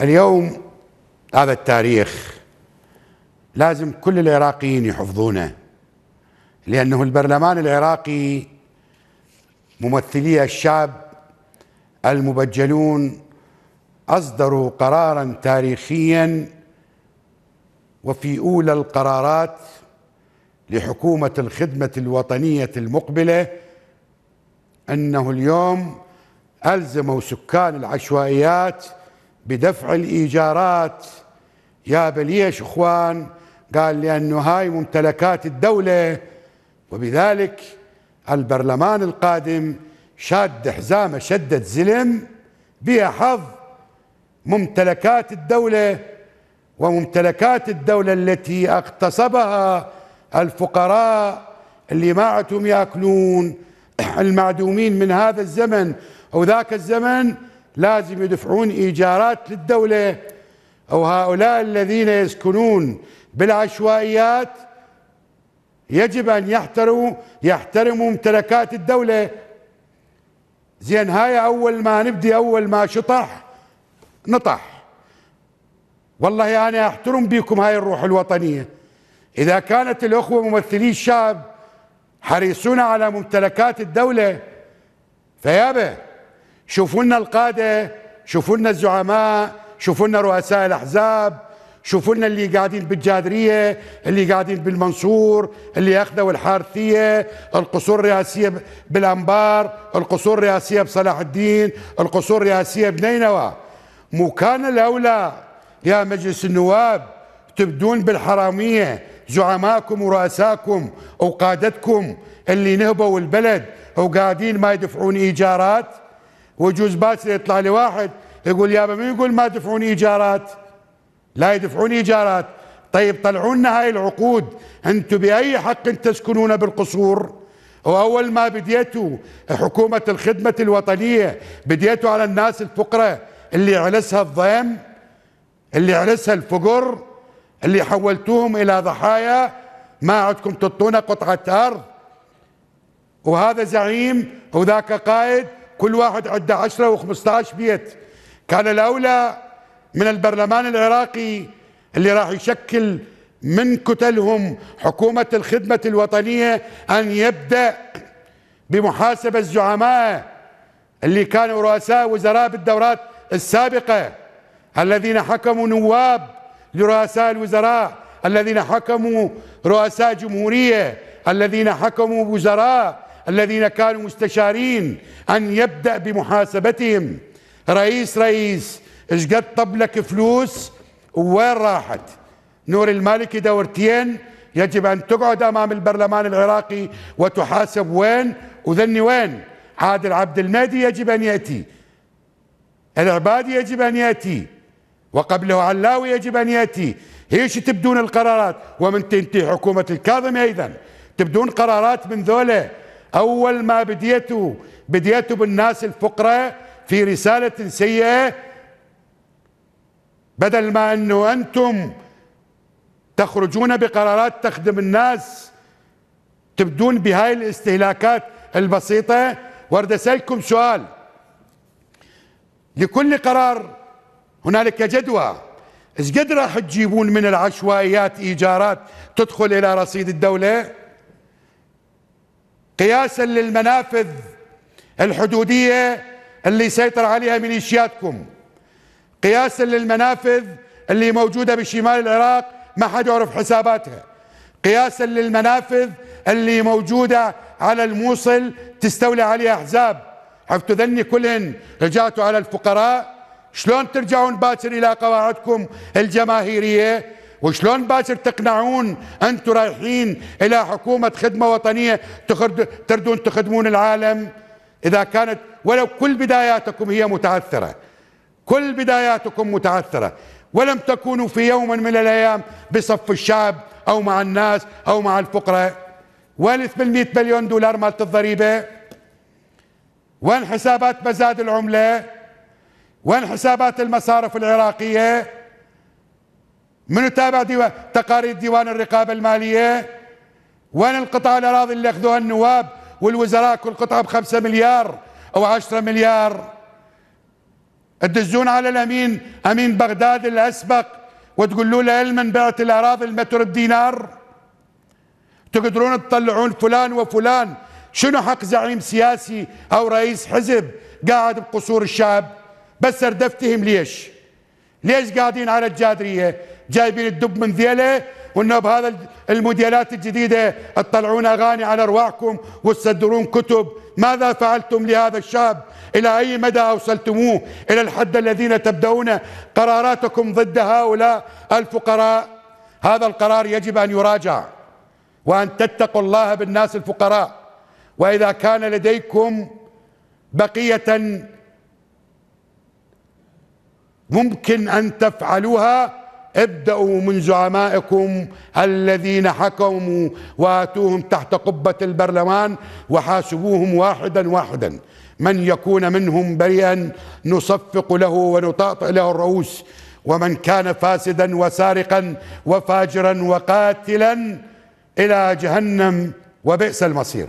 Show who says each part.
Speaker 1: اليوم هذا التاريخ لازم كل العراقيين يحفظونه لأنه البرلمان العراقي ممثلي الشعب المبجلون أصدروا قرارا تاريخيا وفي أولى القرارات لحكومة الخدمة الوطنية المقبلة أنه اليوم ألزموا سكان العشوائيات بدفع الإيجارات يا بليش إخوان قال لأنه هاي ممتلكات الدولة وبذلك البرلمان القادم شاد حزامه شدة زلم بها حظ ممتلكات الدولة وممتلكات الدولة التي اغتصبها الفقراء اللي ما عندهم ياكلون المعدومين من هذا الزمن أو ذاك الزمن لازم يدفعون إيجارات للدولة أو هؤلاء الذين يسكنون بالعشوائيات يجب أن يحترموا يحترموا ممتلكات الدولة زين هاي أول ما نبدي أول ما شطح نطح والله أنا يعني أحترم بكم هاي الروح الوطنية إذا كانت الأخوة ممثلي الشعب حريصون على ممتلكات الدولة فيابه شوفوا لنا القادة شوفوا لنا الزعماء شوفوا لنا رؤساء الأحزاب شوفوا لنا اللي قاعدين بالجادرية اللي قاعدين بالمنصور اللي أخذوا الحارثية القصور الرئاسية بالأنبار القصور الرئاسية بصلاح الدين القصور الرئاسية بنينوى مو كان الأولى يا مجلس النواب تبدون بالحرامية زعماءكم ورؤساكم وقادتكم اللي نهبوا البلد وقاعدين ما يدفعون إيجارات ويجوز باسل يطلع لي واحد يقول يابا من يقول ما تدفعون ايجارات لا يدفعون ايجارات طيب طلعوا لنا هاي العقود انتم باي حق تسكنون بالقصور واول ما بديتوا حكومه الخدمه الوطنيه بديتوا على الناس الفقرة اللي علسها الضيم اللي علسها الفقر اللي حولتوهم الى ضحايا ما عندكم تعطونا قطعه ارض وهذا زعيم وذاك قائد كل واحد عنده 10 و15 بيت كان الأولى من البرلمان العراقي اللي راح يشكل من كتلهم حكومة الخدمة الوطنية أن يبدأ بمحاسبة الزعماء اللي كانوا رؤساء وزراء بالدورات السابقة الذين حكموا نواب لرؤساء الوزراء الذين حكموا رؤساء جمهورية الذين حكموا وزراء الذين كانوا مستشارين أن يبدأ بمحاسبتهم رئيس رئيس ايش قد طب لك فلوس وين راحت نور المالكي دورتين يجب أن تقعد أمام البرلمان العراقي وتحاسب وين وذني وين عادل عبد المهدي يجب أن يأتي العبادي يجب أن يأتي وقبله علاوي يجب أن يأتي هيش تبدون القرارات ومن تنتهي حكومة الكاظم أيضا تبدون قرارات من ذولا أول ما بديتوا بديتوا بالناس الفقراء في رسالة سيئة بدل ما أنه أنتم تخرجون بقرارات تخدم الناس تبدون بهاي الاستهلاكات البسيطة ورد أسألكم سؤال لكل قرار هنالك جدوى ايش قد راح تجيبون من العشوائيات ايجارات تدخل الى رصيد الدوله قياسا للمنافذ الحدودية اللي سيطر عليها ميليشياتكم قياسا للمنافذ اللي موجودة بشمال العراق ما حد يعرف حساباتها قياسا للمنافذ اللي موجودة على الموصل تستولي عليها أحزاب حفتوا ذني كلهن رجعتوا على الفقراء شلون ترجعون باكر إلى قواعدكم الجماهيرية وشلون باكر تقنعون انتم رايحين الى حكومه خدمه وطنيه تردون تخدمون العالم اذا كانت ولو كل بداياتكم هي متعثره كل بداياتكم متعثره ولم تكونوا في يوم من الايام بصف الشعب او مع الناس او مع الفقراء وين 800 مليون دولار مالت الضريبه وين حسابات مزاد العمله وين حسابات المصارف العراقيه منو تابع ديوان تقارير ديوان الرقابه الماليه وين القطع الاراضي اللي اخذوها النواب والوزراء كل قطعه ب 5 مليار او 10 مليار تدزون على الامين امين بغداد الاسبق وتقولوا له من بعت الاراضي المتر بدينار تقدرون تطلعون فلان وفلان شنو حق زعيم سياسي او رئيس حزب قاعد بقصور الشعب بس أردفتهم ليش ليش قاعدين على الجادريه جايبين الدب من ذيله وانه بهذا الموديلات الجديده تطلعون اغاني على ارواحكم وتصدرون كتب ماذا فعلتم لهذا الشاب الى اي مدى اوصلتموه الى الحد الذين تبدؤون قراراتكم ضد هؤلاء الفقراء هذا القرار يجب ان يراجع وان تتقوا الله بالناس الفقراء واذا كان لديكم بقيه ممكن ان تفعلوها ابدأوا من زعمائكم الذين حكموا واتوهم تحت قبة البرلمان وحاسبوهم واحدا واحدا من يكون منهم بريئا نصفق له ونطأطئ له الرؤوس ومن كان فاسدا وسارقا وفاجرا وقاتلا إلى جهنم وبئس المصير